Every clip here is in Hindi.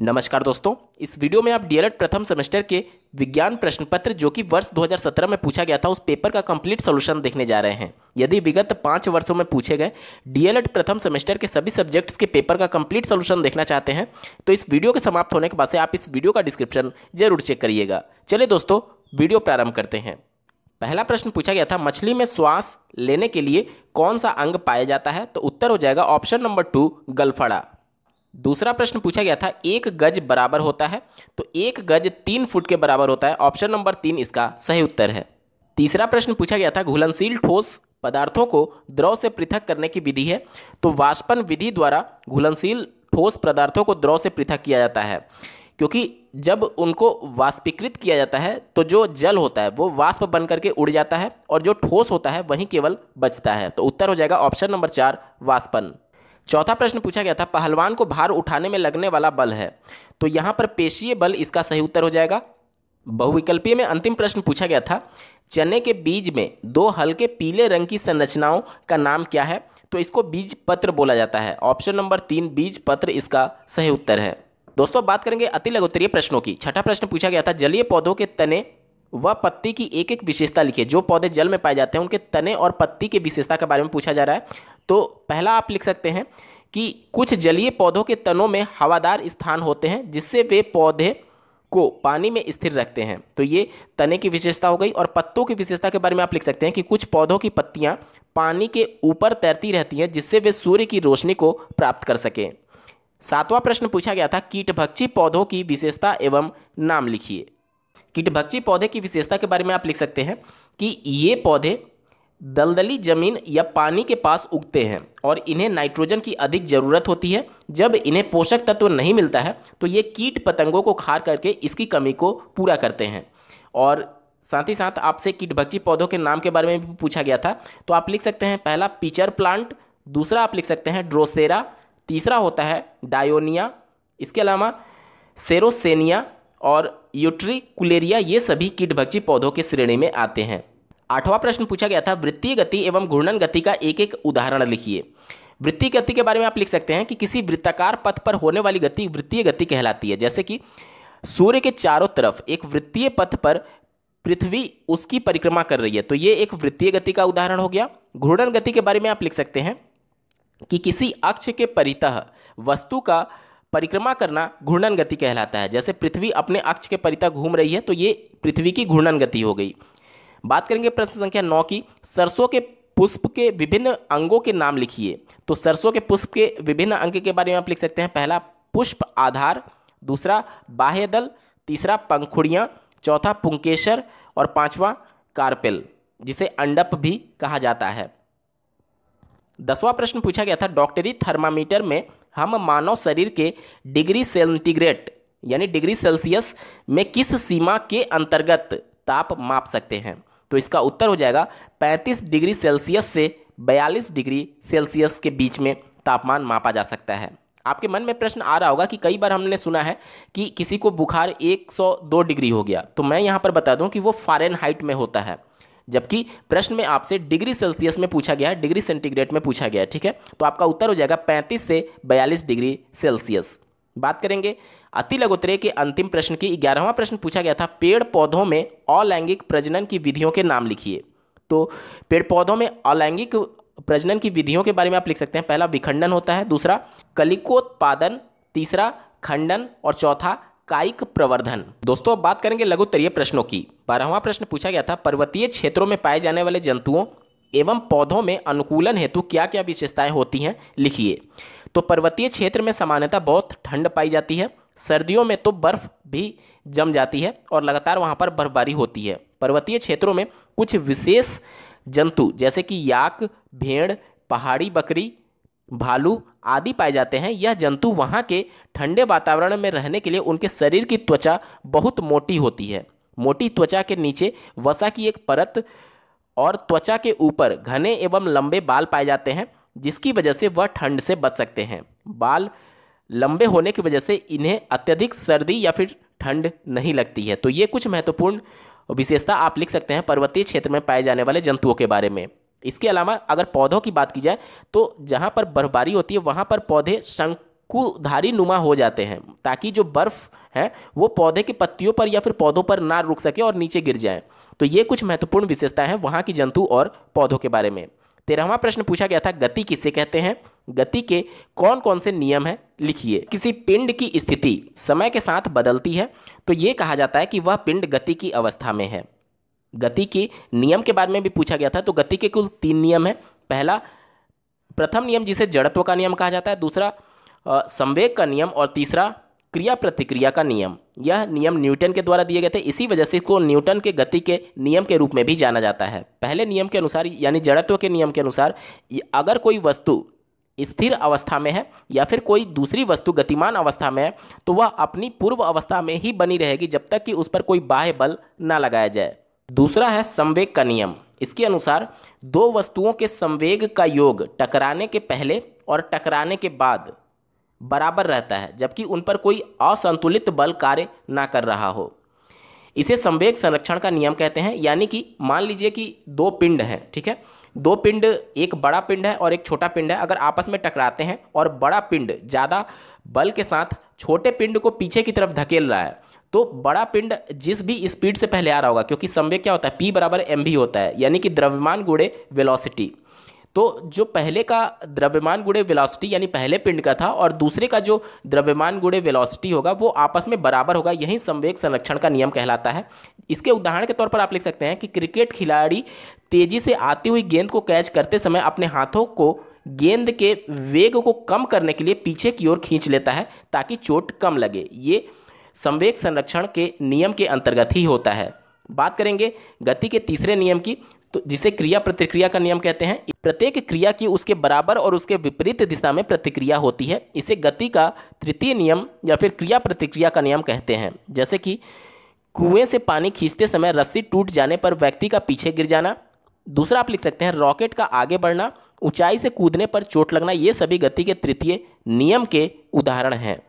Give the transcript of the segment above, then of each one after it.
नमस्कार दोस्तों इस वीडियो में आप डीएलएड प्रथम सेमेस्टर के विज्ञान प्रश्न पत्र जो कि वर्ष 2017 में पूछा गया था उस पेपर का कंप्लीट सोल्यूशन देखने जा रहे हैं यदि विगत पाँच वर्षों में पूछे गए डीएलएड प्रथम सेमेस्टर के सभी सब्जेक्ट्स के पेपर का कंप्लीट सोल्यूशन देखना चाहते हैं तो इस वीडियो के समाप्त होने के बाद से आप इस वीडियो का डिस्क्रिप्शन जरूर चेक करिएगा चलिए दोस्तों वीडियो प्रारंभ करते हैं पहला प्रश्न पूछा गया था मछली में श्वास लेने के लिए कौन सा अंग पाया जाता है तो उत्तर हो जाएगा ऑप्शन नंबर टू गलफड़ा दूसरा प्रश्न पूछा गया था एक गज बराबर होता है तो एक गज तीन फुट के बराबर होता है ऑप्शन नंबर तीन इसका सही उत्तर है तीसरा प्रश्न पूछा गया था घुलनशील ठोस पदार्थों को द्रव से पृथक करने की विधि है तो वाष्पन विधि द्वारा घुलनशील ठोस पदार्थों को द्रव से पृथक किया जाता है क्योंकि जब उनको वाष्पीकृत किया जाता है तो जो जल होता है वो वाष्प बन करके उड़ जाता है और जो ठोस होता है वही केवल बचता है तो उत्तर हो जाएगा ऑप्शन नंबर चार वाष्पन चौथा प्रश्न पूछा गया था पहलवान को भार उठाने में लगने वाला बल है तो यहाँ पर पेशीय बल इसका सही उत्तर हो जाएगा बहुविकल्पीय में अंतिम प्रश्न पूछा गया था चने के बीज में दो हल्के पीले रंग की संरचनाओं का नाम क्या है तो इसको बीज पत्र बोला जाता है ऑप्शन नंबर तीन बीज पत्र इसका सही उत्तर है दोस्तों बात करेंगे अति लघुतरीय प्रश्नों की छठा प्रश्न पूछा गया था जलीय पौधों के तने व पत्ती की एक एक विशेषता लिखिए जो पौधे जल में पाए जाते हैं उनके तने और पत्ती की विशेषता के बारे में पूछा जा रहा है तो पहला आप लिख सकते हैं कि कुछ जलीय पौधों के तनों में हवादार स्थान होते हैं जिससे वे पौधे को पानी में स्थिर रखते हैं तो ये तने की विशेषता हो गई और पत्तों की विशेषता के बारे में आप लिख सकते हैं कि कुछ पौधों की पत्तियां पानी के ऊपर तैरती रहती हैं जिससे वे सूर्य की रोशनी को प्राप्त कर सकें सातवां प्रश्न पूछा गया था कीटभक्षी पौधों की विशेषता एवं नाम लिखिए कीटभक्षी पौधे की विशेषता के बारे में आप लिख सकते हैं कि ये पौधे दलदली जमीन या पानी के पास उगते हैं और इन्हें नाइट्रोजन की अधिक ज़रूरत होती है जब इन्हें पोषक तत्व नहीं मिलता है तो ये कीट पतंगों को खार करके इसकी कमी को पूरा करते हैं और साथ ही साथ आपसे कीटभक्षी पौधों के नाम के बारे में भी पूछा गया था तो आप लिख सकते हैं पहला पीचर प्लांट दूसरा आप लिख सकते हैं ड्रोसेरा तीसरा होता है डायोनिया इसके अलावा सेरोसेनिया और यूट्री कुलेरिया ये सभी कीटभक्षी पौधों के श्रेणी में आते हैं आठवां प्रश्न पूछा गया था वृत्तीय गति एवं घूर्णन गति का एक एक उदाहरण लिखिए वृत्तीय गति के बारे में आप लिख सकते हैं कि किसी वृत्ताकार पथ पर होने वाली गति वृत्तीय गति कहलाती है जैसे कि सूर्य के चारों तरफ एक वृत्तीय पथ पर पृथ्वी उसकी परिक्रमा कर रही है तो ये एक वृत्तीय गति का उदाहरण हो गया घूर्णन गति के बारे में आप लिख सकते हैं कि किसी अक्ष के परितः वस्तु का परिक्रमा करना घूर्णन गति कहलाता है जैसे पृथ्वी अपने अक्ष के परितः घूम रही है तो ये पृथ्वी की घूर्णन गति हो गई बात करेंगे प्रश्न संख्या नौ की सरसों के पुष्प के विभिन्न अंगों के नाम लिखिए तो सरसों के पुष्प के विभिन्न अंग के बारे में आप लिख सकते हैं पहला पुष्प आधार दूसरा बाह्य दल तीसरा पंखुड़ियाँ चौथा पुंकेशर और पांचवा कार्पेल जिसे अंडप भी कहा जाता है दसवां प्रश्न पूछा गया था डॉक्टरी थर्मामीटर में हम मानव शरीर के डिग्री सेंटीग्रेड यानी डिग्री सेल्सियस में किस सीमा के अंतर्गत ताप माप सकते हैं तो इसका उत्तर हो जाएगा 35 डिग्री सेल्सियस से 42 डिग्री सेल्सियस के बीच में तापमान मापा जा सकता है आपके मन में प्रश्न आ रहा होगा कि कई बार हमने सुना है कि किसी को बुखार 102 डिग्री हो गया तो मैं यहाँ पर बता दूँ कि वो फॉरन हाइट में होता है जबकि प्रश्न में आपसे डिग्री सेल्सियस में पूछा गया है डिग्री सेंटीग्रेड में पूछा गया है ठीक है तो आपका उत्तर हो जाएगा पैंतीस से बयालीस डिग्री सेल्सियस बात करेंगे अति लघुतरे के अंतिम प्रश्न की ग्यारहवां प्रश्न पूछा गया था पेड़ पौधों में अलैंगिक प्रजनन की विधियों के नाम लिखिए तो पेड़ पौधों में अलैंगिक प्रजनन की विधियों के बारे में आप लिख सकते हैं पहला विखंडन होता है दूसरा कलिकोत्पादन तीसरा खंडन और चौथा कायिक प्रवर्धन दोस्तों अब बात करेंगे लघु लघुत्तरीय प्रश्नों की बारहवां प्रश्न पूछा गया था पर्वतीय क्षेत्रों में पाए जाने वाले जंतुओं एवं पौधों में अनुकूलन हेतु क्या क्या विशेषताएं होती हैं लिखिए है। तो पर्वतीय क्षेत्र में सामान्यतः बहुत ठंड पाई जाती है सर्दियों में तो बर्फ़ भी जम जाती है और लगातार वहाँ पर बर्फबारी होती है पर्वतीय क्षेत्रों में कुछ विशेष जंतु जैसे कि याक भेड़ पहाड़ी बकरी भालू आदि पाए जाते हैं यह जंतु वहाँ के ठंडे वातावरण में रहने के लिए उनके शरीर की त्वचा बहुत मोटी होती है मोटी त्वचा के नीचे वसा की एक परत और त्वचा के ऊपर घने एवं लंबे बाल पाए जाते हैं जिसकी वजह से वह ठंड से बच सकते हैं बाल लंबे होने की वजह से इन्हें अत्यधिक सर्दी या फिर ठंड नहीं लगती है तो ये कुछ महत्वपूर्ण विशेषता आप लिख सकते हैं पर्वतीय क्षेत्र में पाए जाने वाले जंतुओं के बारे में इसके अलावा अगर पौधों की बात की जाए तो जहाँ पर बर्फबारी होती है वहाँ पर पौधे शंकुधारी नुमा हो जाते हैं ताकि जो बर्फ़ है वो पौधे की पत्तियों पर या फिर पौधों पर ना रुक सके और नीचे गिर जाए तो ये कुछ महत्वपूर्ण विशेषताएं हैं वहाँ की जंतु और पौधों के बारे में तेरहवा प्रश्न पूछा गया था गति किसे कहते हैं गति के कौन कौन से नियम हैं लिखिए किसी पिंड की स्थिति समय के साथ बदलती है तो ये कहा जाता है कि वह पिंड गति की अवस्था में है गति के नियम के बारे में भी पूछा गया था तो गति के कुल तीन नियम हैं पहला प्रथम नियम जिसे जड़त्व का नियम कहा जाता है दूसरा संवेग का नियम और तीसरा क्रिया प्रतिक्रिया का नियम यह नियम न्यूटन के द्वारा दिए गए थे इसी वजह से इसको न्यूटन के गति के नियम के रूप में भी जाना जाता है पहले नियम के अनुसार यानी जड़त्व के नियम के अनुसार अगर कोई वस्तु स्थिर अवस्था में है या फिर कोई दूसरी वस्तु गतिमान अवस्था में है तो वह अपनी पूर्व अवस्था में ही बनी रहेगी जब तक कि उस पर कोई बाह्य बल ना लगाया जाए दूसरा है संवेग का नियम इसके अनुसार दो वस्तुओं के संवेग का योग टकराने के पहले और टकराने के बाद बराबर रहता है जबकि उन पर कोई असंतुलित बल कार्य ना कर रहा हो इसे संवेग संरक्षण का नियम कहते हैं यानी कि मान लीजिए कि दो पिंड हैं ठीक है दो पिंड एक बड़ा पिंड है और एक छोटा पिंड है अगर आपस में टकराते हैं और बड़ा पिंड ज़्यादा बल के साथ छोटे पिंड को पीछे की तरफ धकेल रहा है तो बड़ा पिंड जिस भी स्पीड से पहले आ रहा होगा क्योंकि संवेग क्या होता है पी बराबर एम होता है यानी कि द्रव्यमान गुड़े वेलोसिटी तो जो पहले का द्रव्यमान गुड़े वेलोसिटी यानी पहले पिंड का था और दूसरे का जो द्रव्यमान गुड़े वेलोसिटी होगा वो आपस में बराबर होगा यही संवेग संरक्षण का नियम कहलाता है इसके उदाहरण के तौर पर आप लिख सकते हैं कि क्रिकेट खिलाड़ी तेजी से आती हुई गेंद को कैच करते समय अपने हाथों को गेंद के वेग को कम करने के लिए पीछे की ओर खींच लेता है ताकि चोट कम लगे ये संवेग संरक्षण के नियम के अंतर्गत ही होता है बात करेंगे गति के तीसरे नियम की तो जिसे क्रिया प्रतिक्रिया का नियम कहते हैं प्रत्येक क्रिया की उसके बराबर और उसके विपरीत दिशा में प्रतिक्रिया होती है इसे गति का तृतीय नियम या फिर क्रिया प्रतिक्रिया का नियम कहते हैं जैसे कि कुएं से पानी खींचते समय रस्सी टूट जाने पर व्यक्ति का पीछे गिर जाना दूसरा आप लिख सकते हैं रॉकेट का आगे बढ़ना ऊंचाई से कूदने पर चोट लगना ये सभी गति के तृतीय नियम के उदाहरण हैं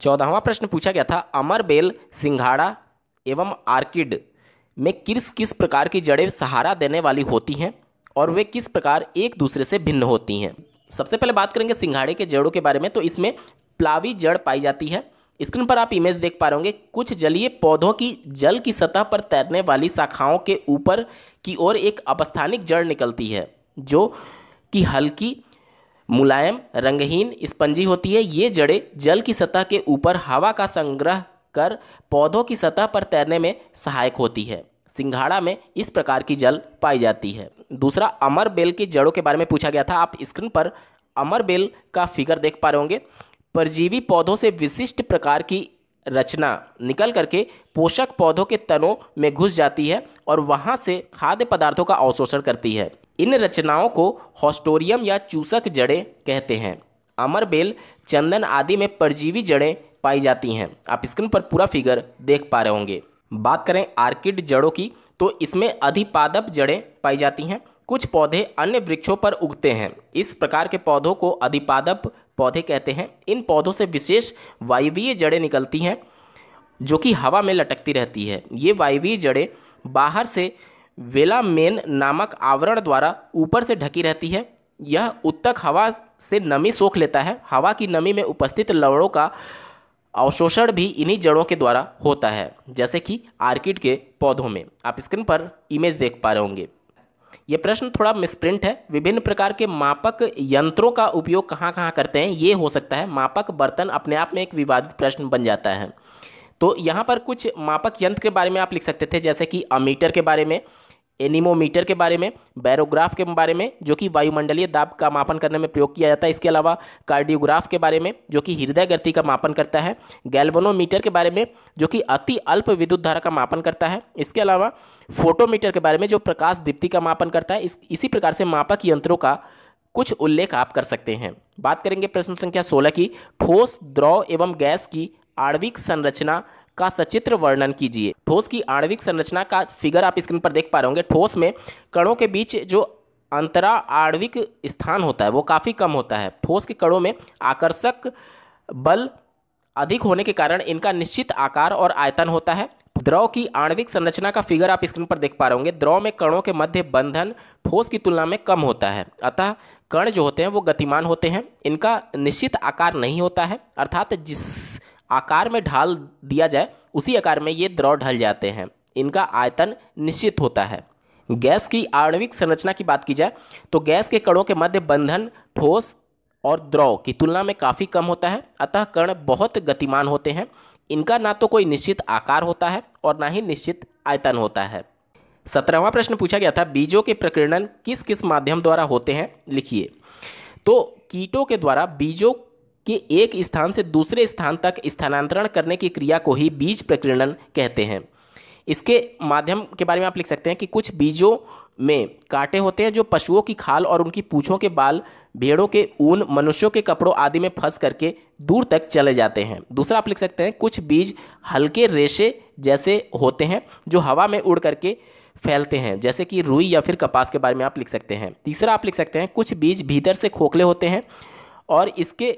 चौदहवा प्रश्न पूछा गया था अमर बेल सिंघाड़ा एवं आर्किड में किस किस प्रकार की जड़ें सहारा देने वाली होती हैं और वे किस प्रकार एक दूसरे से भिन्न होती हैं सबसे पहले बात करेंगे सिंघाड़े के जड़ों के बारे में तो इसमें प्लावी जड़ पाई जाती है स्क्रीन पर आप इमेज देख पा रहे होंगे कुछ जलीय पौधों की जल की सतह पर तैरने वाली शाखाओं के ऊपर की ओर एक अपस्थानिक जड़ निकलती है जो कि हल्की मुलायम रंगहीन स्पंजी होती है ये जड़ें जल की सतह के ऊपर हवा का संग्रह कर पौधों की सतह पर तैरने में सहायक होती है सिंघाड़ा में इस प्रकार की जल पाई जाती है दूसरा अमर बेल की जड़ों के बारे में पूछा गया था आप स्क्रीन पर अमर बेल का फिगर देख पा रहे होंगे परजीवी पौधों से विशिष्ट प्रकार की रचना निकल करके पोषक पौधों के तनों में घुस जाती है और वहाँ से खाद्य पदार्थों का अवशोषण करती है इन रचनाओं को हॉस्टोरियम या चूसक जड़ें कहते हैं अमर बेल चंदन आदि में परजीवी जड़ें पाई जाती हैं आप स्क्रीन पर पूरा फिगर देख पा रहे होंगे बात करें आर्किड जड़ों की तो इसमें अधिपादप जड़ें पाई जाती हैं कुछ पौधे अन्य वृक्षों पर उगते हैं इस प्रकार के पौधों को अधिपादप पौधे कहते हैं इन पौधों से विशेष वायवीय जड़ें निकलती हैं जो कि हवा में लटकती रहती है ये वायवीय जड़ें बाहर से वेलामेन नामक आवरण द्वारा ऊपर से ढकी रहती है यह उत्तक हवा से नमी सोख लेता है हवा की नमी में उपस्थित लवणों का अवशोषण भी इन्हीं जड़ों के द्वारा होता है जैसे कि आर्किड के पौधों में आप स्क्रीन पर इमेज देख पा रहे होंगे ये प्रश्न थोड़ा मिसप्रिंट है विभिन्न प्रकार के मापक यंत्रों का उपयोग कहाँ कहाँ करते हैं ये हो सकता है मापक बर्तन अपने आप में एक विवादित प्रश्न बन जाता है तो यहाँ पर कुछ मापक यंत्र के बारे में आप लिख सकते थे जैसे कि अमीटर के बारे में एनिमोमीटर के बारे में बैरोग्राफ के बारे में जो कि वायुमंडलीय दाब का मापन करने में प्रयोग किया जाता है इसके अलावा कार्डियोग्राफ के बारे में जो कि हृदय गति का मापन करता है गैल्वनोमीटर के बारे में जो कि अति अल्प विद्युत धारा का मापन करता है इसके अलावा फोटोमीटर के बारे में जो प्रकाश दीप्ति का मापन करता है इस, इसी प्रकार से मापक यंत्रों का कुछ उल्लेख आप कर सकते हैं बात करेंगे प्रश्न संख्या सोलह की ठोस द्रव एवं गैस की आणविक संरचना का सचित्र वर्णन कीजिए ठोस की आणविक संरचना का फिगर आप स्क्रीन पर देख पा रहे होंगे ठोस में कणों के बीच जो अंतरा आणविक स्थान होता है वो काफ़ी कम होता है ठोस के कणों में आकर्षक बल अधिक होने के कारण इनका निश्चित आकार और आयतन होता है द्रव की आणविक संरचना का फिगर आप स्क्रीन पर देख पा रहे होंगे द्रव में कणों के मध्य बंधन ठोस की तुलना में कम होता है अतः कण जो होते हैं वो गतिमान होते हैं इनका निश्चित आकार नहीं होता है अर्थात जिस आकार में ढाल दिया जाए उसी आकार में ये द्रव ढल जाते हैं इनका आयतन निश्चित होता है गैस की आणविक संरचना की बात की जाए तो गैस के कणों के मध्य बंधन ठोस और द्रव की तुलना में काफ़ी कम होता है अतः कण बहुत गतिमान होते हैं इनका ना तो कोई निश्चित आकार होता है और ना ही निश्चित आयतन होता है सत्रहवा प्रश्न पूछा गया था बीजों के प्रकीर्णन किस किस माध्यम द्वारा होते हैं लिखिए तो कीटों के द्वारा बीजों कि एक स्थान से दूसरे स्थान तक स्थानांतरण करने की क्रिया को ही बीज प्रकीर्णन कहते हैं इसके माध्यम के बारे में आप लिख सकते हैं कि कुछ बीजों में कांटे होते हैं जो पशुओं की खाल और उनकी पूछों के बाल भेड़ों के ऊन मनुष्यों के कपड़ों आदि में फंस करके दूर तक चले जाते हैं दूसरा आप लिख सकते हैं कुछ बीज हल्के रेशे जैसे होते हैं जो हवा में उड़ करके फैलते हैं जैसे कि रुई या फिर कपास के बारे में आप लिख सकते हैं तीसरा आप लिख सकते हैं कुछ बीज भीतर से खोखले होते हैं और इसके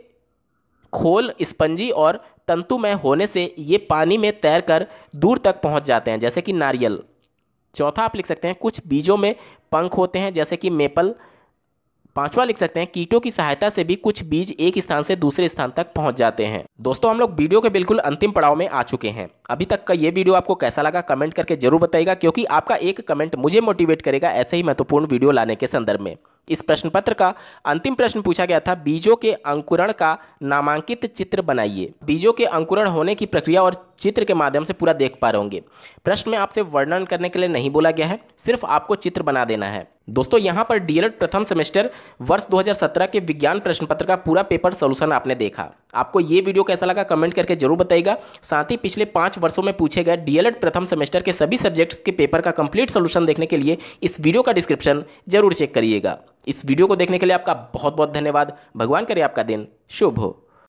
खोल स्पंजी और तंतु में होने से ये पानी में तैरकर दूर तक पहुंच जाते हैं जैसे कि नारियल चौथा आप लिख सकते हैं कुछ बीजों में पंख होते हैं जैसे कि मेपल पांचवा लिख सकते हैं कीटों की सहायता से भी कुछ बीज एक स्थान से दूसरे स्थान तक पहुंच जाते हैं दोस्तों हम लोग वीडियो के बिल्कुल अंतिम पड़ाव में आ चुके हैं अभी तक का ये वीडियो आपको कैसा लगा कमेंट करके जरूर बताइएगा क्योंकि आपका एक कमेंट मुझे मोटिवेट करेगा ऐसे ही महत्वपूर्ण वीडियो लाने के संदर्भ में इस प्रश्न पत्र का अंतिम प्रश्न पूछा गया था बीजों के अंकुरण का नामांकित चित्र बनाइए बीजों के अंकुरण होने की प्रक्रिया और चित्र के माध्यम से पूरा देख पा रहे होंगे प्रश्न में आपसे वर्णन करने के लिए नहीं बोला गया है सिर्फ आपको चित्र बना देना है दोस्तों यहाँ पर डीएलएड प्रथम सेमेस्टर वर्ष 2017 के विज्ञान प्रश्न पत्र का पूरा पेपर सोल्यूशन आपने देखा आपको ये वीडियो कैसा लगा कमेंट करके जरूर बताइएगा साथ ही पिछले पाँच वर्षों में पूछे गए डीएलएड प्रथम सेमेस्टर के सभी सब्जेक्ट्स के पेपर का कंप्लीट सोल्यूशन देखने के लिए इस वीडियो का डिस्क्रिप्शन जरूर चेक करिएगा इस वीडियो को देखने के लिए आपका बहुत बहुत धन्यवाद भगवान करे आपका दिन शुभ हो